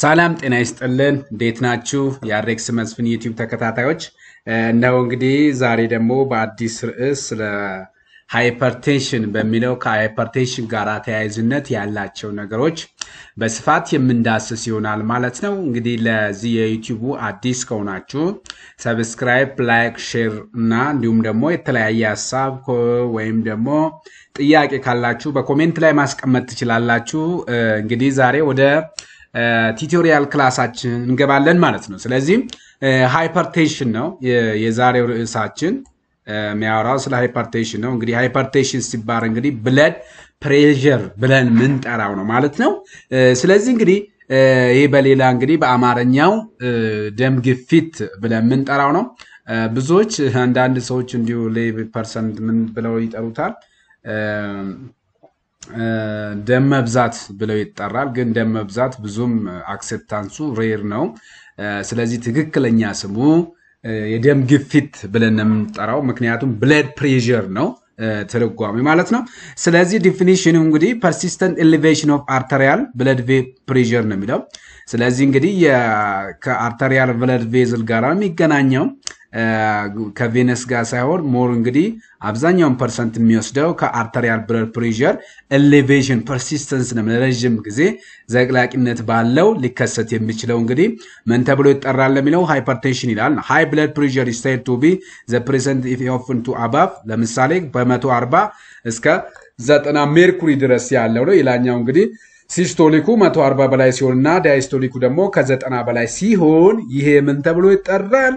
ሰላም ጤና ይስጥልን። እንዴት ናችሁ? የአሬክስ መስፍን ዩቲዩብ ተከታታዮች ነው። እንግዲህ ዛሬ ደግሞ በአዲስ ርዕስ ስለ ሃይፐርቴንሽን በሚለው ከሃይፐርቴንሽን ጋር ተያያዥነት ያላቸው ነገሮች በስፋት የምንዳስስ ይሆናል ማለት ነው። እንግዲህ ለዚህ የዩቲዩቡ አዲስ ከሆናችሁ ሰብስክራይብ፣ ላይክ፣ ሼር እና እንዲሁም ደግሞ የተለያየ ሀሳብ ወይም ደግሞ ጥያቄ ካላችሁ በኮሜንት ላይ ማስቀመጥ ትችላላችሁ። እንግዲህ ዛሬ ወደ ቲቶሪያል ክላሳችን እንገባለን ማለት ነው። ስለዚህም ሃይፐርቴንሽን ነው የዛሬው ርዕሳችን የሚያወራው ስለ ሃይፐርቴንሽን ነው። እንግዲህ ሃይፐርቴንሽን ሲባል እንግዲህ ብለድ ፕሬዥር ብለን ምንጠራው ነው ማለት ነው። ስለዚህ እንግዲህ ይህ በሌላ እንግዲህ በአማርኛው ደም ግፊት ብለን ምንጠራው ነው። ብዙዎች አንዳንድ ሰዎች እንዲሁ ሌቭ ፐርሰንት ምን ብለው ይጠሩታል። ደም መብዛት ብለው ይጠራል። ግን ደም መብዛት ብዙም አክሴፕታንሱ ሬር ነው። ስለዚህ ትክክለኛ ስሙ የደም ግፊት ብለን የምንጠራው ምክንያቱም ብለድ ፕሬዥር ነው ትርጓሚ ማለት ነው። ስለዚህ ዲፊኒሽን እንግዲህ ፐርሲስተንት ኤሌቬሽን ኦፍ አርተሪያል ብለድ ፕሬዥር ነው የሚለው። ስለዚህ እንግዲህ ከአርተሪያል ብለድ ቬዝል ጋር የሚገናኘው ከቬነስ ጋር ሳይሆን ሞር እንግዲህ አብዛኛውን ፐርሰንት የሚወስደው ከአርተሪያል ብለድ ፕሬሸር ኤሌቬሽን ፐርሲስተንስ ነው። ለረዥም ጊዜ ዘቅላቂነት ባለው ሊከሰት የሚችለው እንግዲህ ምን ተብሎ ይጠራል ለሚለው ሃይፐርቴንሽን ይላል። ሃይ ብለድ ፕሬሸር ስቴድ ቱ ቢ ዘ ፕሬዘንት ኦፍን ቱ አባፍ ለምሳሌ በመቶ አርባ እስከ ዘጠና ሜርኩሪ ድረስ ያለው ነው። ሌላኛው እንግዲህ ሲስቶሊኩ 140 በላይ ሲሆንና ዳይስቶሊኩ ደግሞ ከዘጠና በላይ ሲሆን ይሄ ምን ተብሎ ይጠራል?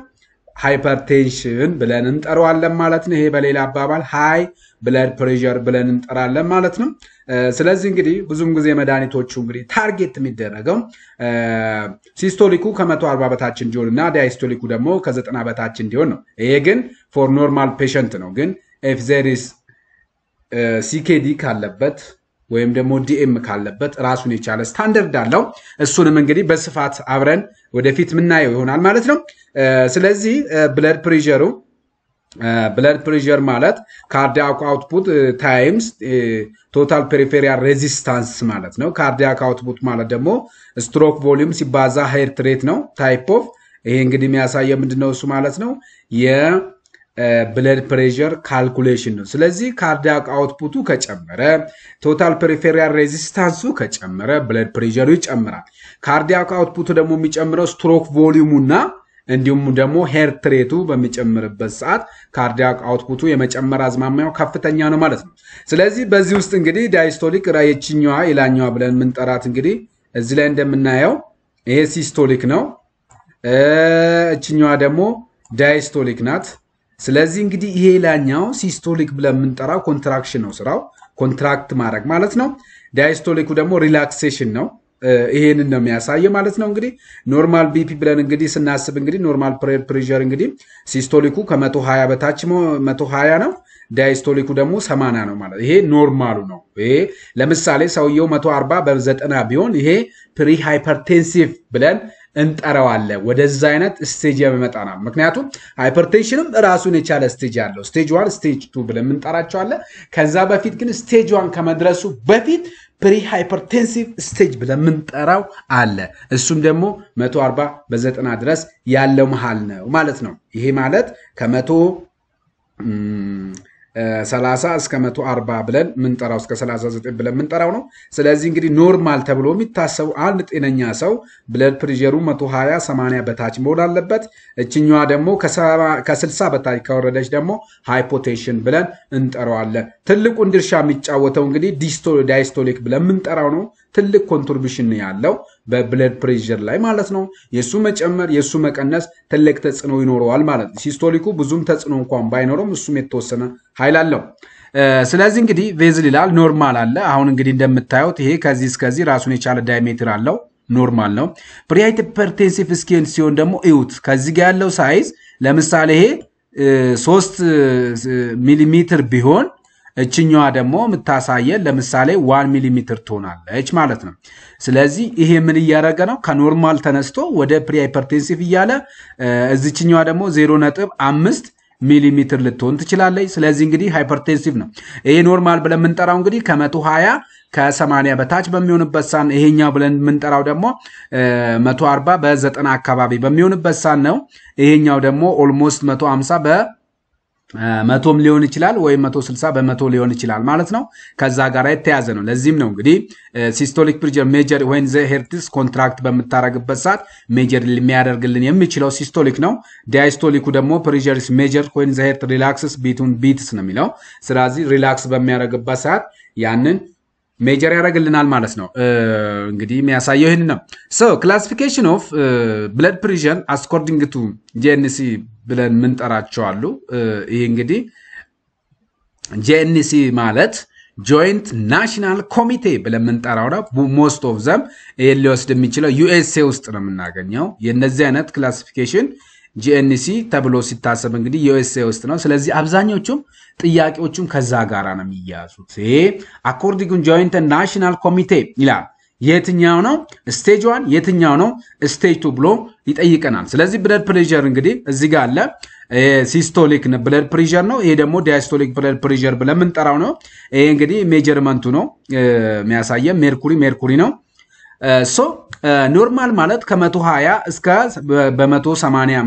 ሃይፐርቴንሽን ብለን እንጠራዋለን ማለት ነው። ይሄ በሌላ አባባል ሃይ ብለድ ፕሬር ብለን እንጠራለን ማለት ነው። ስለዚህ እንግዲህ ብዙም ጊዜ መድኃኒቶቹ እንግዲህ ታርጌት የሚደረገው ሲስቶሊኩ ከመቶ አርባ በታች እንዲሆን እና ዳይስቶሊኩ ደግሞ ከዘጠና በታች እንዲሆን ነው። ይሄ ግን ፎር ኖርማል ፔሸንት ነው። ግን ኤፍዘሪስ ሲኬዲ ካለበት ወይም ደግሞ ዲኤም ካለበት ራሱን የቻለ ስታንደርድ አለው። እሱንም እንግዲህ በስፋት አብረን ወደፊት የምናየው ይሆናል ማለት ነው። ስለዚህ ብለድ ፕሬሩ ብለድ ፕሬር ማለት ካርዲያክ አውትፑት ታይምስ ቶታል ፔሪፌሪያል ሬዚስታንስ ማለት ነው። ካርዲያክ አውትፑት ማለት ደግሞ ስትሮክ ቮሊዩም ሲባዛ ሄርት ሬት ነው ታይፕ ኦፍ ይሄ እንግዲህ የሚያሳየ ምንድነው እሱ ማለት ነው ብለድ ፕሬር ካልኩሌሽን ነው። ስለዚህ ካርዲያክ አውትፑቱ ከጨመረ፣ ቶታል ፔሪፌሪያል ሬዚስታንሱ ከጨመረ ብለድ ፕሬሩ ይጨምራል። ካርዲያክ አውትፑቱ ደግሞ የሚጨምረው ስትሮክ ቮሊዩሙና እንዲሁም ደግሞ ሄርትሬቱ በሚጨምርበት ሰዓት ካርዲያክ አውትፑቱ የመጨመር አዝማሚያው ከፍተኛ ነው ማለት ነው። ስለዚህ በዚህ ውስጥ እንግዲህ ዳይስቶሊክ የችኛዋ የላኛዋ ብለን የምንጠራት እንግዲህ እዚህ ላይ እንደምናየው ይሄ ሲስቶሊክ ነው፣ እችኛዋ ደግሞ ዳይስቶሊክ ናት። ስለዚህ እንግዲህ ይሄ ላኛው ሲስቶሊክ ብለን የምንጠራው ኮንትራክሽን ነው ስራው ኮንትራክት ማድረግ ማለት ነው። ዳይስቶሊኩ ደግሞ ሪላክሴሽን ነው። ይሄንን ነው የሚያሳየ ማለት ነው። እንግዲህ ኖርማል ቢፒ ብለን እንግዲህ ስናስብ እንግዲህ ኖርማል ፕሬር እንግዲህ ሲስቶሊኩ ከ120 በታች መቶ ነው። ዳይስቶሊኩ ደግሞ ሰማና ነው ማለት ይሄ ኖርማሉ ነው። ይሄ ለምሳሌ ሰውየው መቶ በ በዘጠና ቢሆን ይሄ ፕሪ ሃይፐርቴንሲቭ ብለን እንጠረዋለን ወደዛ አይነት ስቴጅ ነው። ምክንያቱም ሃይፐርቴንሽንም ራሱን የቻለ ስቴጅ አለው። ስቴጅ ዋን፣ ስቴጅ ቱ ብለን የምንጠራቸዋለን። ከዛ በፊት ግን ስቴጅ ዋን ከመድረሱ በፊት ፕሪ ሃይፐርቴንሲቭ ስቴጅ ብለን የምንጠራው አለ። እሱም ደግሞ 140 በዘጠና ድረስ ያለው መሃል ነው ማለት ነው። ይሄ ማለት ከመቶ 30 እስከ 140 ብለን ምንጠራው እስከ 39 ብለን ምንጠራው ነው። ስለዚህ እንግዲህ ኖርማል ተብሎ የሚታሰቡ አንድ ጤነኛ ሰው ብለድ ፕሬሸሩ 120 80 በታች መሆን አለበት። እችኛዋ ደግሞ ከ60 በታች ከወረደች ደግሞ ሃይፖቴንሽን ብለን እንጠራዋለን። ትልቁን ድርሻ የሚጫወተው እንግዲህ ዳይስቶሊክ ብለን ምንጠራው ነው። ትልቅ ኮንትሪቢሽን ያለው በብለድ ፕሬሽር ላይ ማለት ነው። የእሱ መጨመር የእሱ መቀነስ ትልቅ ተጽዕኖ ይኖረዋል ማለት ነው። ሲስቶሊኩ ብዙም ተጽዕኖ እንኳን ባይኖረውም እሱም የተወሰነ ኃይል አለው። ስለዚህ እንግዲህ ቬዝል ይላል፣ ኖርማል አለ። አሁን እንግዲህ እንደምታዩት ይሄ ከዚህ እስከዚህ ራሱን የቻለ ዳይሜትር አለው፣ ኖርማል ነው። ፐርቴንሲቭ ስኬል ሲሆን ደግሞ እዩት፣ ከዚህ ጋር ያለው ሳይዝ ለምሳሌ ይሄ ሶስት ሚሊሜትር ቢሆን እችኛዋ ደግሞ የምታሳየን ለምሳሌ ዋን ሚሊሜትር ትሆናለች ማለት ነው። ስለዚህ ይሄ ምን እያደረገ ነው? ከኖርማል ተነስቶ ወደ ፕሪሃይፐርቴንሲቭ እያለ እዚችኛዋ ደግሞ ዜሮ ነጥብ አምስት ሚሊሜትር ልትሆን ትችላለች። ስለዚህ እንግዲህ ሃይፐርቴንሲቭ ነው። ይሄ ኖርማል ብለን የምንጠራው እንግዲህ ከመቶ ሀያ ከሰማንያ በታች በሚሆንበት ሳን ይሄኛው ብለን የምንጠራው ደግሞ መቶ አርባ በዘጠና አካባቢ በሚሆንበት ሳን ነው። ይሄኛው ደግሞ ኦልሞስት መቶ ሀምሳ በ መቶም ሊሆን ይችላል ወይም መቶ ስልሳ በመቶ ሊሆን ይችላል ማለት ነው። ከዛ ጋር የተያዘ ነው። ለዚህም ነው እንግዲህ ሲስቶሊክ ፕሪጀር ሜጀር ወይን ዘ ሄርትስ ኮንትራክት በምታረግበት ሰዓት ሜጀር የሚያደርግልን የሚችለው ሲስቶሊክ ነው። ዲያስቶሊኩ ደግሞ ፕሪጀርስ ሜጀር ወይን ዘ ሄርት ሪላክስስ ቢቱን ቢትስ ነው የሚለው። ስለዚህ ሪላክስ በሚያደርግበት ሰዓት ያንን ሜጀር ያደርግልናል ማለት ነው። እንግዲህ የሚያሳየው ይህን ነው። ክላሲፊኬሽን ኦፍ ብለድ ፕሪዥን አስኮርዲንግ ቱ ጂኤንሲ ብለን ምንጠራቸው አሉ። ይህ እንግዲህ ጄኤንሲ ማለት ጆይንት ናሽናል ኮሚቴ ብለን የምንጠራው ነው። ሞስት ኦፍ ዘም ይህን ሊወስድ የሚችለው ዩኤስኤ ውስጥ ነው የምናገኘው። የእነዚህ አይነት ክላሲፊኬሽን ጂኤንሲ ተብሎ ሲታሰብ እንግዲህ ዩኤስኤ ውስጥ ነው። ስለዚህ አብዛኞቹም ጥያቄዎቹም ከዛ ጋራ ነው የሚያያዙት። ይሄ አኮርዲንግ ጆይንት ናሽናል ኮሚቴ ይላል። የትኛው ነው ስቴጅ ዋን፣ የትኛው ነው ስቴጅ ቱ ብሎ ይጠይቀናል። ስለዚህ ብለድ ፕሬሸር እንግዲህ እዚህ ጋር አለ። ሲስቶሊክ ብለድ ፕሬሸር ነው። ይሄ ደግሞ ዲያስቶሊክ ብለድ ፕሬሸር ብለን የምንጠራው ነው። ይሄ እንግዲህ ሜጀርመንቱ ነው የሚያሳየ ሜርኩሪ ሜርኩሪ ነው። ሶ ኖርማል ማለት ከ120 እስከ በ120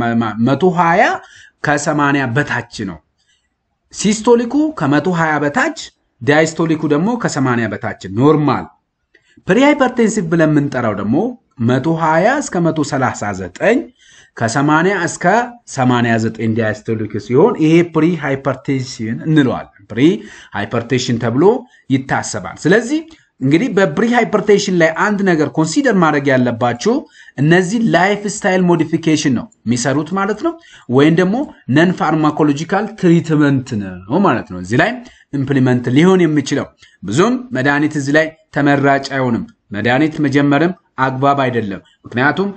180 ከ80 በታች ነው። ሲስቶሊኩ ከ120 በታች ዲያስቶሊኩ ደግሞ ከ80 በታች ኖርማል ፕሪሃይፐርቴንሲቭ ብለን የምንጠራው ደግሞ 120 እስከ 139 ከ80 እስከ 89 ዲያስቶሊክ ሲሆን ይሄ ፕሪ ሃይፐርቴንሽን እንለዋለን። ፕሪ ሃይፐርቴንሽን ተብሎ ይታሰባል። ስለዚህ እንግዲህ በፕሪ ሃይፐርቴንሽን ላይ አንድ ነገር ኮንሲደር ማድረግ ያለባችሁ እነዚህ ላይፍ ስታይል ሞዲፊኬሽን ነው የሚሰሩት ማለት ነው፣ ወይም ደግሞ ነን ፋርማኮሎጂካል ትሪትመንት ነው ማለት ነው። እዚህ ላይ ኢምፕሊመንት ሊሆን የሚችለው ብዙም መድኃኒት እዚህ ላይ ተመራጭ አይሆንም። መድኃኒት መጀመርም አግባብ አይደለም። ምክንያቱም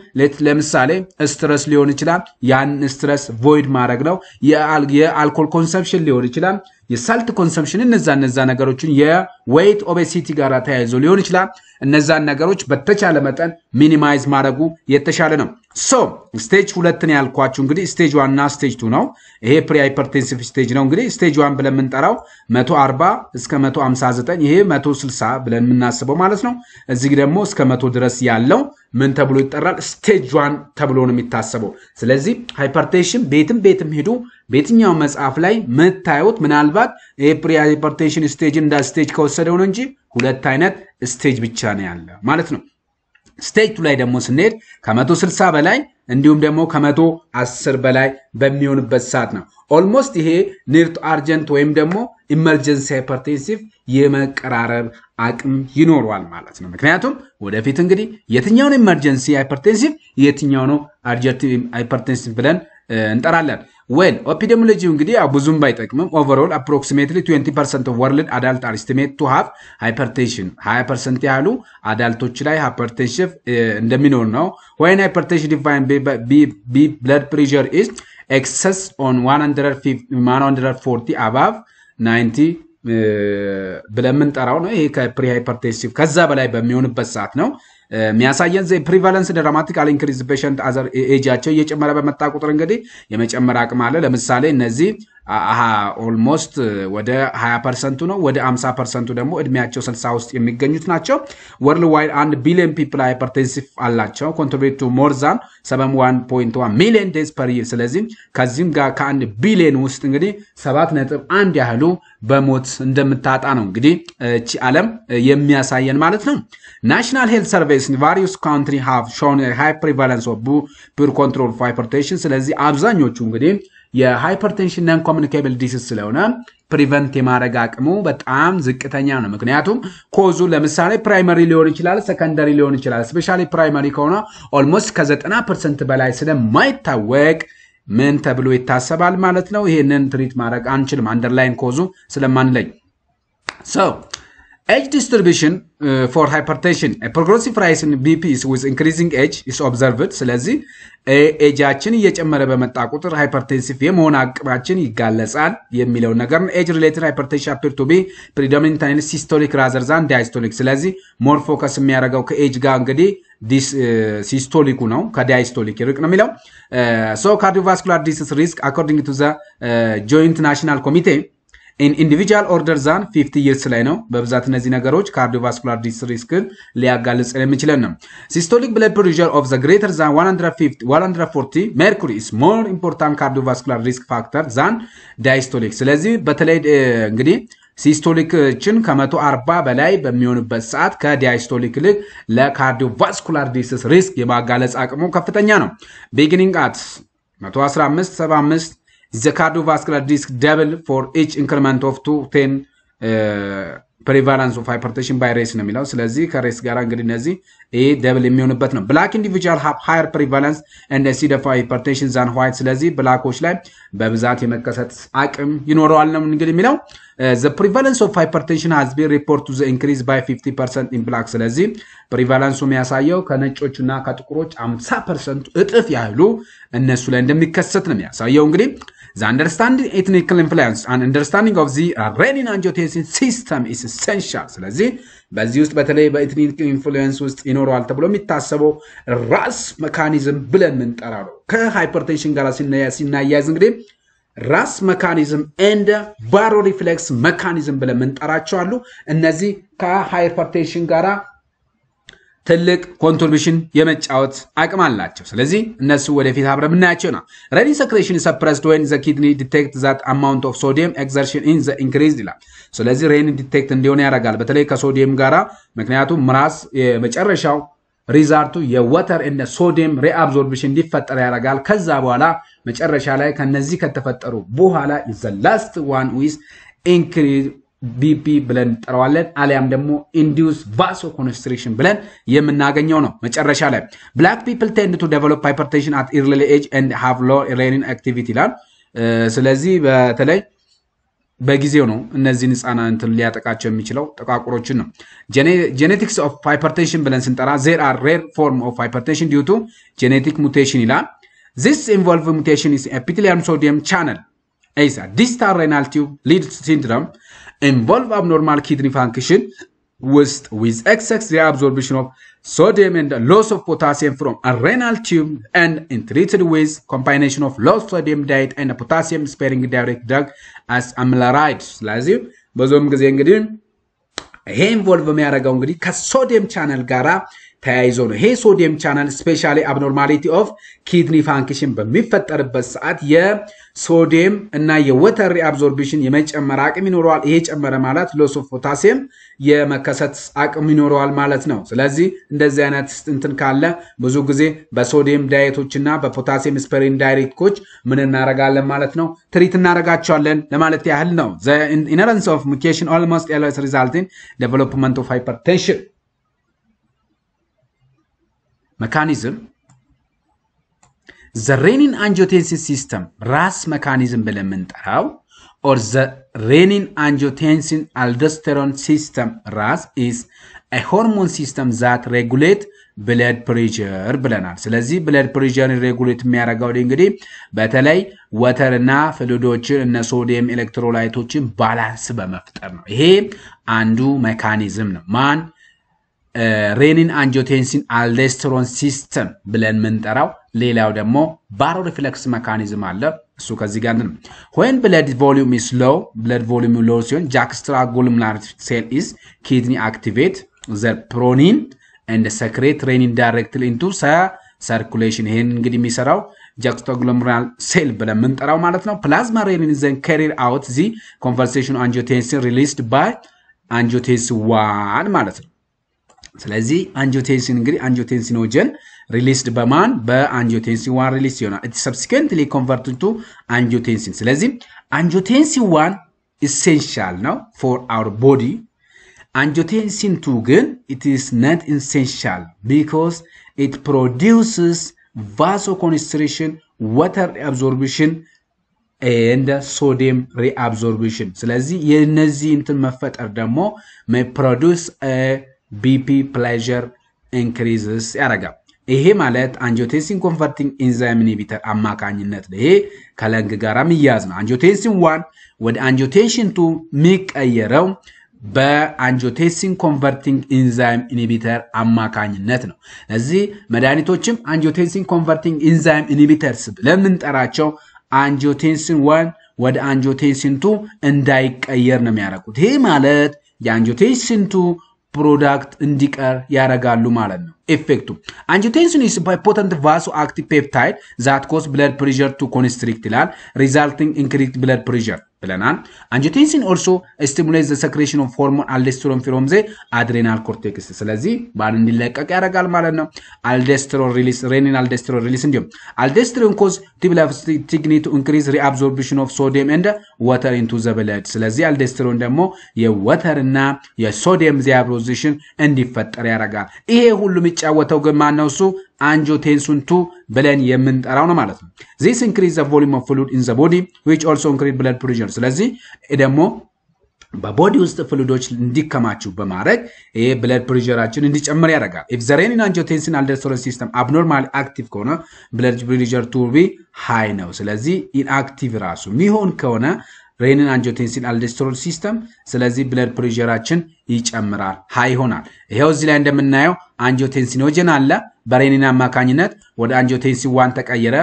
ለምሳሌ ስትረስ ሊሆን ይችላል። ያን ስትረስ ቮይድ ማድረግ ነው። የአልኮል ኮንሰፕሽን ሊሆን ይችላል። የሳልት ኮንሰምፕሽን፣ እነዛ እነዛ ነገሮችን የዌይት ኦቤሲቲ ጋር ተያይዞ ሊሆን ይችላል። እነዛን ነገሮች በተቻለ መጠን ሚኒማይዝ ማድረጉ የተሻለ ነው። ሶ ስቴጅ ሁለትን ያልኳችሁ እንግዲህ ስቴጅ ዋን እና ስቴጅ ቱ ነው። ይሄ ፕሪ ሃይፐርቴንሲቭ ስቴጅ ነው። እንግዲህ ስቴጅ ዋን ብለን የምንጠራው 140 እስከ 159 ይሄ 160 ብለን የምናስበው ማለት ነው። እዚ እዚህ ደግሞ እስከ መቶ ድረስ ያለው ምን ተብሎ ይጠራል? ስቴጅ ዋን ተብሎ ነው የሚታሰበው። ስለዚህ ሃይፐርቴንሽን ቤትም ቤትም ሄዱ በየትኛው መጽሐፍ ላይ መታየት ምናልባት የፕሪ ሃይፐርቴንሽን ስቴጅ እንደ ስቴጅ ከወሰደው ነው እንጂ ሁለት አይነት ስቴጅ ብቻ ነው ያለ ማለት ነው። ስቴጅ ቱ ላይ ደግሞ ስንሄድ ከመቶ ስልሳ በላይ እንዲሁም ደግሞ ከመቶ አስር በላይ በሚሆንበት ሰዓት ነው። ኦልሞስት ይሄ ኒርቱ አርጀንት ወይም ደግሞ ኢመርጀንሲ ሃይፐርቴንሲቭ የመቀራረብ አቅም ይኖረዋል ማለት ነው። ምክንያቱም ወደፊት እንግዲህ የትኛውን ኢመርጀንሲ ሃይፐርቴንሲቭ የትኛው ነው አርጀንት ሃይፐርቴንሲቭ ብለን እንጠራለን። ዌል ኦፒዴሞሎጂው እንግዲህ ብዙም ባይጠቅምም ኦቨርኦል አፕሮክሲሜትሊ 20 ፐርሰንት ኦፍ ወርልድ አዳልት አር ኢስቲሜት ቱ ሃቭ ሃይፐርቴንሽን 20 ፐርሰንት ያህሉ አዳልቶች ላይ ሃይፐርቴንሽን eh, እንደሚኖር ነው። ወይን ሃይፐርቴንሽን ዲፋይን ቢ ብለድ ፕሬሸር ኢዝ ኤክሰስ ኦን 140 አባቭ 90 ብለምንጠራው ነው። ይሄ ከፕሪ ሃይፐርቴንሲቭ ከዛ በላይ በሚሆንበት ሰዓት ነው። የሚያሳየን ዘ ፕሪቫለንስ ድራማቲካል ኢንክሪዝ ፔሽንት አዘር ኤጃቸው እየጨመረ በመጣ ቁጥር እንግዲህ የመጨመር አቅም አለ። ለምሳሌ እነዚህ ኦልሞስት ወደ 20 ፐርሰንቱ ነው። ወደ 50 ፐርሰንቱ ደግሞ እድሜያቸው 60 ውስጥ የሚገኙት ናቸው። ወርልድ ዋይድ አንድ ቢሊዮን ፒፕል ሃይፐርቴንሲቭ አላቸው። ኮንትሪቢዩት ቱ ሞር ዛን 71.1 ሚሊዮን ዴዝ ፐር ይር። ስለዚህ ከዚህም ጋር ከአንድ ቢሊዮን ውስጥ እንግዲህ ሰባት ነጥብ አንድ ያህሉ በሞት እንደምታጣ ነው እንግዲህ እቺ ዓለም የሚያሳየን ማለት ነው። ናሽናል ሄልት ሰርቪስ ቫሪስ ካንትሪ ሃቭ ሾን ሃይ ፕሪቫለንስ ኦፍ ፑር ኮንትሮል ሃይፐርቴንሽን። ስለዚህ አብዛኞቹ እንግዲህ የሃይፐርቴንሽን ኮሚኒኬብል ዲስስ ስለሆነ ፕሪቨንት የማድረግ አቅሙ በጣም ዝቅተኛ ነው። ምክንያቱም ኮዙ ለምሳሌ ፕራይመሪ ሊሆን ይችላል፣ ሰከንደሪ ሊሆን ይችላል። ስፔሻሊ ፕራይመሪ ከሆነ ኦልሞስት ከዘጠና ፐርሰንት በላይ ስለማይታወቅ ምን ተብሎ ይታሰባል ማለት ነው። ይህንን ትሪት ማድረግ አንችልም አንደርላይን ኮዙ ስለማንለኝ ሰው Age distribution uh, for hypertension a progressive rise in BP with increasing age is observed። ስለዚህ ኤጃችን እየጨመረ በመጣ ቁጥር ሃይፐርቴንሲቭ የመሆን አቅማችን ይጋለጻል የሚለው ነገር ነው። ኤጅ ሪሌትድ ሃይፐርቴንሽን አፒር ቱ ቢ ፕሪዶሚናንት ሲስቶሊክ ራዘር ዛን ዳይስቶሊክ። ስለዚህ ሞር ፎከስ የሚያደርገው ከኤጅ ጋር እንግዲህ ሲስቶሊኩ uh, ነው ከዳይስቶሊክ ይርቅ ነው የሚለው ሶ ካርዲዮቫስኩላር ዲሲስ ሪስክ አኮርዲንግ ቱ ዘ ጆይንት ናሽናል ኮሚቴ ኢንዲቪጁዋል ኦርደር ዛን ፊፍቲ ይርስ ላይ ነው በብዛት እነዚህ ነገሮች ካርዲዮቫስኩላር ዲስ ሪስክን ሊያጋልጽ የሚችለን ነው። ሲስቶሊክ ብለድ ፕሬሸር ኦፍ ዘ ግሬተር ዛን 140 ሜርኩሪ ኢስ ሞር ኢምፖርታንት ካርዲዮቫስኩላር ሪስክ ፋክተር ዛን ዳይስቶሊክ። ስለዚህ በተለይ እንግዲህ ሲስቶሊክችን ከ140 በላይ በሚሆንበት ሰዓት ከዲያስቶሊክ ልክ ለካርዲዮቫስኩላር ዲስስ ሪስክ የማጋለጽ አቅሙ ከፍተኛ ነው። ቢግኒንግ አት 115 75 is the cardiovascular risk double for each increment of 2 10 ፕሪቫላንስ ኦፍ ሃይፐርቴንሽን ባይ ሬስ ነው የሚለው። ስለዚህ ከሬስ ጋር እንግዲህ እነዚህ ይህ ደብል የሚሆንበት ነው። ብላክ ኢንዲቪጁዋል ሃብ ሃየር ፕሪቫላንስ እንደ ሲደፋ ሃይፐርቴንሽን ዛን ዋይት። ስለዚህ ብላኮች ላይ በብዛት የመከሰት አቅም ይኖረዋል ነው እንግዲህ የሚለው። ዘ ፕሪቫለንስ ኦፍ ሃይፐርቴንሽን ሃዝ ቢን ሪፖርት ዘ ኢንክሪዝ ባይ 50 ፐርሰንት ኢን ብላክ። ስለዚህ ፕሪቫለንሱ የሚያሳየው ከነጮቹ እና ከጥቁሮች 50 ፐርሰንቱ እጥፍ ያህሉ እነሱ ላይ እንደሚከሰት ነው የሚያሳየው እንግዲህ The understanding ethnical influence and understanding of the uh, renin-angiotensin system is essential። ስለዚህ በዚህ ውስጥ በተለይ በኤትኒክ ኢንፍሉዌንስ ውስጥ ይኖረዋል ተብሎ የሚታሰበው ራስ መካኒዝም ብለን ምንጠራ ነው። ከሃይፐርቴንሽን ጋር ሲናያያዝ እንግዲህ ራስ መካኒዝም ኤንድ ባሮ ሪፍሌክስ መካኒዝም ብለን የምንጠራቸው አሉ። እነዚህ ከሃይፐርቴንሽን ጋራ ትልቅ ኮንትሪቢሽን የመጫወት አቅም አላቸው። ስለዚህ እነሱ ወደፊት አብረ ምናያቸው ነው። ረዲ ሰክሬሽን ሰፕረስድ ወይን ዘ ኪድኒ ዲቴክት ዛት አማውንት ኦፍ ሶዲየም ኤግዘርሽን ኢን ዘ ኢንክሪዝ ይላል። ስለዚህ ሬን ዲቴክት እንዲሆን ያደርጋል፣ በተለይ ከሶዲየም ጋራ። ምክንያቱም ምራስ የመጨረሻው ሪዛርቱ የወተር እነ ሶዲየም ሪአብዞርብሽን እንዲፈጠር ያደርጋል። ከዛ በኋላ መጨረሻ ላይ ከነዚህ ከተፈጠሩ በኋላ ዘ ላስት ዋን ዊዝ ኢንክሪዝ ቢፒ ብለን እንጠራዋለን። አሊያም ደግሞ ኢንዲዩስ ቫሶ ኮንስትሪክሽን ብለን የምናገኘው ነው። መጨረሻ ላይ ብላክ ፒፕል ቴንድ ቱ ዴቨሎፕ ሃይፐርቴንሽን አት ኢርሊ ኤጅ ኤንድ ሃቭ ሎ ሬኒን አክቲቪቲ ይላል። ስለዚህ በተለይ በጊዜው ነው እነዚህን ህፃናት ሊያጠቃቸው የሚችለው ጥቋቁሮችን ነው። ጄኔቲክስ ኦፍ ሃይፐርቴንሽን ብለን ስንጠራ ዜር አር ሬር ፎርም ኦፍ ሃይፐርቴንሽን ዲዩ ቱ ጄኔቲክ ሙቴሽን ይላል። ዚስ ኢንቮልቭ ሙቴሽን ኢስ ኤፒቴሊያም ሶዲየም ቻነል ኤስ ዲስታል ሬናል ቲዩብ ሊድ ሲንድረም involve abnormal kidney function ውስጥ with excess reabsorption of sodium and loss of potassium from a renal tube and in treated with combination of low sodium diet and potassium sparing direct drug as amlaride ስለዚህ በዞም ጊዜ እንግዲህ ይሄ ኢንቮልቭ የሚያደርገው እንግዲህ ከሶዲየም ቻነል ጋራ ተያይዞ ነው። ይሄ ሶዲየም ቻናል ስፔሻሊ አብኖርማሊቲ ኦፍ ኪድኒ ፋንክሽን በሚፈጠርበት ሰዓት የሶዲየም እና የወተር ሪአብዞርቢሽን የመጨመር አቅም ይኖረዋል። ይሄ ጨመረ ማለት ሎስ ኦፍ ፖታሲየም የመከሰት አቅም ይኖረዋል ማለት ነው። ስለዚህ እንደዚህ አይነት እንትን ካለ ብዙ ጊዜ በሶዲየም ዳየቶች እና በፖታሲየም ስፐሪን ዳይሬክቶች ምን እናረጋለን ማለት ነው ትሪት እናረጋቸዋለን ለማለት ያህል ነው። ኢነረንስ ኦፍ ሚኬሽን ኦልሞስት ሪዛልቲን ዴቨሎፕመንት ኦፍ ሃይፐርቴንሽን መካኒዝም ዘ ሬኒን አንጂዮቴንሲስ ሲስተም ራስ መካኒዝም ብለን የምንጠራው ኦር ዘ ሬኒን አንጂዮቴንሲን አልዶስተሮን ሲስተም ራስ ኢዝ ሆርሞን ሲስተም ዛት ሬጉሌት ብለድ ፕሬር ብለናል። ስለዚህ ብለድ ፕሬርን ሬጉሌት የሚያደርገው እንግዲህ በተለይ ወተርና ፍሉዶችን እነ ሶዲየም ኤሌክትሮላይቶችን ባላንስ በመፍጠር ነው። ይሄ አንዱ መካኒዝም ነው። ማን ሬኒን አንጆቴንሲን አልዴስትሮን ሲስተም ብለን የምንጠራው ሌላው ደግሞ ባሮ ሪፍሌክስ መካኒዝም አለ። እሱ ከዚህ ጋር ነው። ወይን ብለድ ቮሊም ኢስ ሎው ብለድ ቮሊም ሎው ሲሆን ጃክስትራ ጉልምላር ሴል ኢዝ ኪድኒ አክቲቬት ዘ ፕሮኒን እንደ ሰክሬት ሬኒን ዳይሬክትሊ ኢንቱ ሰርኩሌሽን። ይሄን እንግዲህ የሚሰራው ጃክስቶግሎምራል ሴል ብለን የምንጠራው ማለት ነው። ፕላዝማ ሬኒን ዘን ከሪር አውት ዚ ኮንቨርሴሽን አንጆቴንሲን ሪሊስድ ባይ አንጆቴንሲን ዋን ማለት ነው። ስለዚህ አንጂዮቴንሲን እንግዲህ አንጂዮቴንሲኖጀን ሪሊስድ በማን በአንጂዮቴንሲን ዋን ሪሊስ ይሆናል ኢት ሰብሲኩዌንትሊ ኮንቨርት ቱ አንጂዮቴንሲን። ስለዚህ አንጂዮቴንሲን ዋን ኢሴንሻል ነው ፎር አወር ቦዲ አንጂዮቴንሲን ቱ ግን ኢት ኢስ ነት ኢሴንሻል ቢኮዝ ኢት ፕሮዲውስስ ቫሶኮንስትሪሽን ወተር ሪአብዞርብሽን እንደ ሶዲየም ሪአብዞርብሽን። ስለዚህ የነዚህ እንትን መፈጠር ደግሞ ፕሮዲውስ ቢፒ ፕሌዠር ኢንክሪዝስ ያደርጋል። ይሄ ማለት አንጂዮቴንሲን ኮንቨርቲንግ ኢንዛይም ኢንሂቢተር አማካኝነት ነው። ይሄ ከለንግ ጋር የሚያያዝ ነው። አንጂዮቴንሲን ዋን ወደ አንጂዮቴንሽን ቱ የሚቀየረው በአንጂዮቴንሲን ኮንቨርቲንግ ኢንዛይም ኢንሂቢተር አማካኝነት ነው። ለዚህ መድኃኒቶችም አንጂዮቴንሲን ኮንቨርቲንግ ኢንዛይም ኢንሂቢተርስ ለምንጠራቸው አንጂዮቴንሲን ዋን ወደ አንጂዮቴንሲን ቱ እንዳይቀየር ነው የሚያደርጉት። ይሄ ማለት የአንጂዮቴንሲን ቱ ፕሮዳክት እንዲቀር ያደርጋሉ ማለት ነው። ኤፌክቱ አንጂቴንሽን ኢስ ፖተንት ቫሶ አክቲቭ ፔፕታይድ ዛት ኮስ ብለድ ፕሬሸር ቱ ኮንስትሪክት ይላል ሪዛልቲንግ ኢንክሪክት ብለድ ፕሬሸር ብለናል። አንጂቴንሲን ኦልሶ ስቲሙሌት ዘ ሰክሬሽን ኦፍ ሆርሞን አልደስትሮን ፍሮም ዘ አድሬናል ኮርቴክስ፣ ስለዚህ ባን እንዲለቀቅ ያደርጋል ማለት ነው። አልደስትሮን ሪሊስ ሬኒን አልደስትሮን ሪሊስ እንዲሁም አልደስትሮን ኮዝ ቲብላስቲግኒ ቱ ኢንክሪዝ ሪአብዞርፕሽን ኦፍ ሶዲየም ኤንድ ወተር ኢንቱ ዘ ብለድ፣ ስለዚህ አልደስትሮን ደግሞ የወተርና የሶዲየም ዚያብሮዚሽን እንዲፈጠር ያደርጋል። ይሄ ሁሉም የሚጫወተው ግን ማን ነው? እሱ አንጆ ቴንሱንቱ ብለን የምንጠራው ነው ማለት ነው። ዚስ ኢንክሪዝ ቮሊም ኦፍ ፍሉድ ኢን ዘ ቦዲ ዊች ኦልሶ ኢንክሪዝ ብለድ ፕሬሸር። ስለዚህ ደግሞ በቦዲ ውስጥ ፍሉዶች እንዲከማችሁ በማድረግ ይሄ ብለድ ፕሬሸራችን እንዲጨምር ያደርጋል። ኢፍ ዘ ሬኒን አንጂዮቴንሲን አልደርሶረ ሲስተም አብኖርማል አክቲቭ ከሆነ ብለድ ፕሬሸር ቢ ሃይ ነው። ስለዚህ ኢንአክቲቭ ራሱ ሚሆን ከሆነ ሬንን አንጆቴንሲን አልዶስተሮል ሲስተም። ስለዚህ ብለድ ፕሬሸራችን ይጨምራል፣ ሀይ ይሆናል። ይኸው እዚህ ላይ እንደምናየው አንጆቴንሲኖጀን አለ በሬኒን አማካኝነት ወደ አንጂዮቴንሲን ዋን ተቀየረ።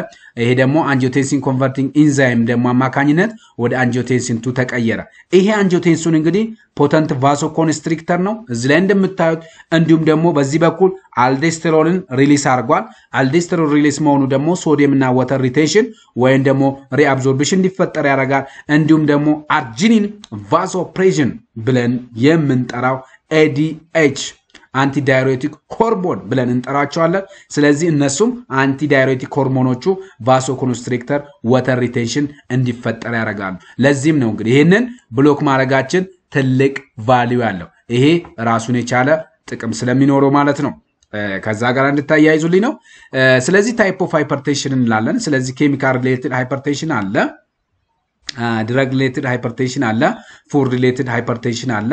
ይሄ ደግሞ አንጂዮቴንሲን ኮንቨርቲንግ ኢንዛይም ደግሞ አማካኝነት ወደ አንጂዮቴንሲን ቱ ተቀየረ። ይሄ አንጂዮቴንሲን እንግዲህ ፖተንት ቫሶ ኮንስትሪክተር ነው እዚህ ላይ እንደምታዩት። እንዲሁም ደግሞ በዚህ በኩል አልዴስትሮልን ሪሊስ አድርጓል። አልዴስትሮል ሪሊስ መሆኑ ደግሞ እና ወተር ሪቴንሽን ወይም ደግሞ ሪአብዞርብሽን እንዲፈጠር ያደርጋል። እንዲሁም ደግሞ አርጂኒን ቫሶ ብለን የምንጠራው ኤዲኤች አንቲዳይሬቲክ ሆርሞን ብለን እንጠራቸዋለን። ስለዚህ እነሱም አንቲዳይሬቲክ ሆርሞኖቹ ቫሶ ኮንስትሪክተር ወተር ሪቴንሽን እንዲፈጠር ያደርጋሉ። ለዚህም ነው እንግዲህ ይህንን ብሎክ ማድረጋችን ትልቅ ቫሊዩ ያለው ይሄ ራሱን የቻለ ጥቅም ስለሚኖረው ማለት ነው። ከዛ ጋር እንድታያይዙልኝ ነው። ስለዚህ ታይፕ ኦፍ ሃይፐርቴንሽን እንላለን። ስለዚህ ኬሚካል ሪሌትድ ሃይፐርቴንሽን አለ ድረግ ሪሌትድ ሃይፐርቴንሽን አለ፣ ፉድ ሪሌትድ ሃይፐርቴንሽን አለ፣